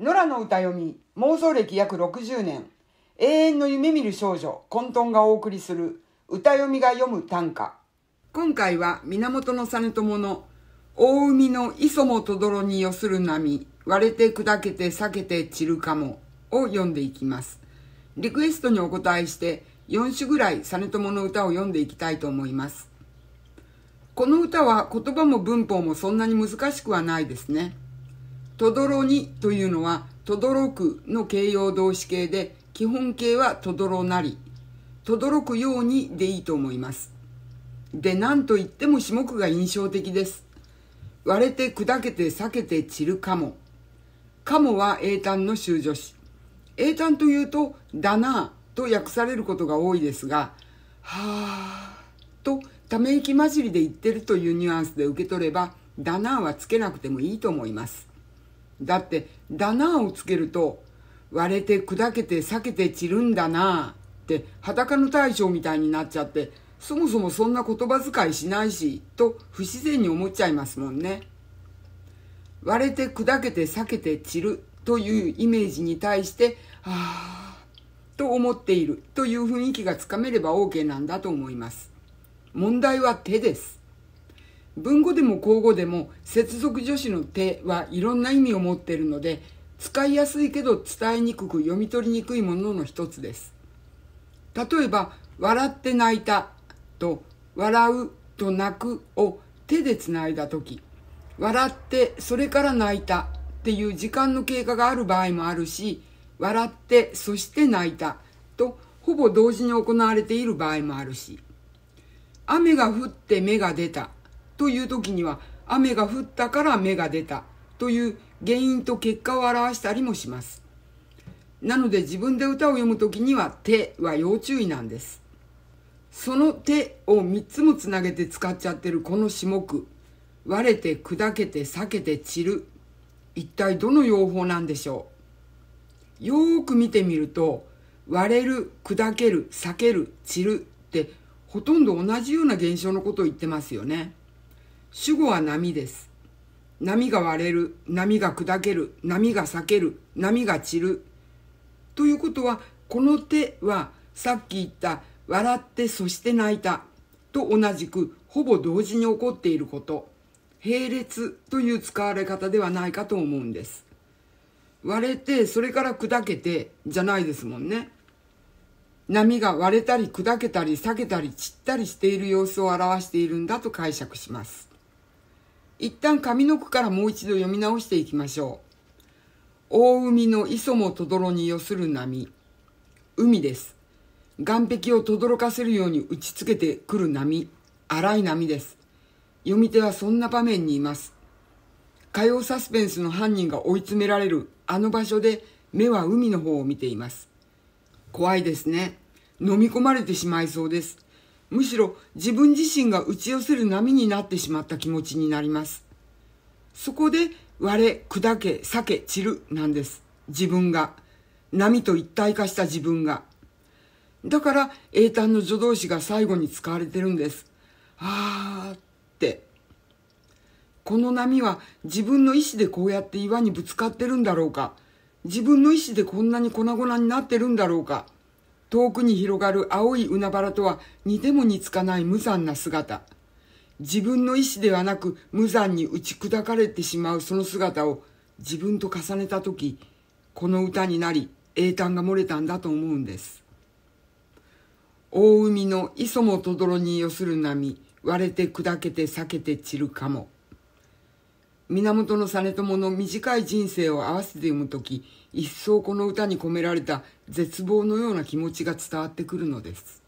野良の歌読み、妄想歴約60年、永遠の夢見る少女、混沌がお送りする、歌読みが読む短歌。今回は源実朝の、大海の磯もとどろに寄する波、割れて砕けて裂けて散るかも、を読んでいきます。リクエストにお答えして、4種ぐらい実朝の歌を読んでいきたいと思います。この歌は言葉も文法もそんなに難しくはないですね。とどろにというのは、とどろくの形容動詞形で、基本形はとどろなり、とどろくようにでいいと思います。で、なんといっても種目が印象的です。割れて砕けて裂けて散るかも。かもは英単の修助詞。英単というと、だなぁと訳されることが多いですが、はぁとため息混じりで言ってるというニュアンスで受け取れば、だなぁはつけなくてもいいと思います。だって「だな」をつけると割れて砕けて裂けて散るんだなって裸の大将みたいになっちゃってそもそもそんな言葉遣いしないしと不自然に思っちゃいますもんね割れて砕けて裂けて散るというイメージに対してああと思っているという雰囲気がつかめれば OK なんだと思います問題は手です文語でも口語でも接続助詞の手はいろんな意味を持っているので使いやすいけど伝えにくく読み取りにくいものの一つです。例えば「笑って泣いた」と「笑う」と「泣く」を手でつないだ時「笑ってそれから泣いた」っていう時間の経過がある場合もあるし「笑ってそして泣いた」とほぼ同時に行われている場合もあるし「雨が降って芽が出た」という時には雨が降ったから芽が出たという原因と結果を表したりもします。なので自分で歌を読む時には手は要注意なんです。その手を3つもつなげて使っちゃってるこの種目。割れて砕けて裂けて散る。一体どの用法なんでしょうよーく見てみると割れる、砕ける、裂ける、散るってほとんど同じような現象のことを言ってますよね。主語は波です。波が割れる、波が砕ける、波が裂ける、波が散る。ということは、この手はさっき言った笑ってそして泣いたと同じくほぼ同時に起こっていること、並列という使われ方ではないかと思うんです。割れて、それから砕けてじゃないですもんね。波が割れたり砕けたり裂けたり散ったりしている様子を表しているんだと解釈します。一旦上の句からもう一度読み直していきましょう。大海の磯もとどろに寄する波。海です。岸壁をとどろかせるように打ちつけてくる波。荒い波です。読み手はそんな場面にいます。火曜サスペンスの犯人が追い詰められるあの場所で目は海の方を見ています。怖いですね。飲み込まれてしまいそうです。むしろ自分自身が打ち寄せる波になってしまった気持ちになります。そこで割れ、砕け、裂け、散るなんです。自分が。波と一体化した自分が。だから英単の助動詞が最後に使われてるんです。ああって。この波は自分の意志でこうやって岩にぶつかってるんだろうか。自分の意志でこんなに粉々になってるんだろうか。遠くに広がる青い海原とは似ても似つかない無残な姿。自分の意志ではなく無残に打ち砕かれてしまうその姿を自分と重ねた時、この歌になり英単が漏れたんだと思うんです。大海の磯もとどろに寄する波、割れて砕けて裂けて散るかも。源実朝の短い人生を合わせて読むとき、一層この歌に込められた絶望のような気持ちが伝わってくるのです。